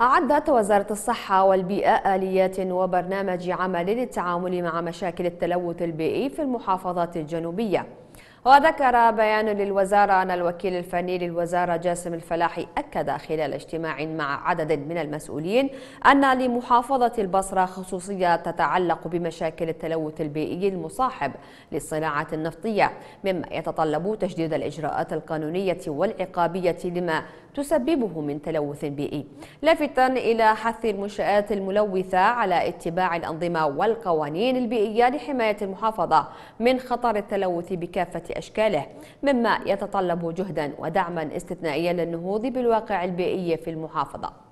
أعدت وزارة الصحة والبيئة آليات وبرنامج عمل للتعامل مع مشاكل التلوث البيئي في المحافظات الجنوبية وذكر بيان للوزارة أن الوكيل الفني للوزارة جاسم الفلاحي أكد خلال اجتماع مع عدد من المسؤولين أن لمحافظة البصرة خصوصية تتعلق بمشاكل التلوث البيئي المصاحب للصناعة النفطية مما يتطلب تشديد الإجراءات القانونية والعقابية لما تسببه من تلوث بيئي لافتا إلى حث المنشآت الملوثة على اتباع الأنظمة والقوانين البيئية لحماية المحافظة من خطر التلوث بكافة أشكاله مما يتطلب جهدا ودعما استثنائيا للنهوض بالواقع البيئي في المحافظة